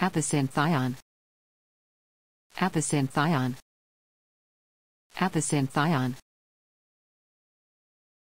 Apocynthion. Apocynthion. Apocynthion.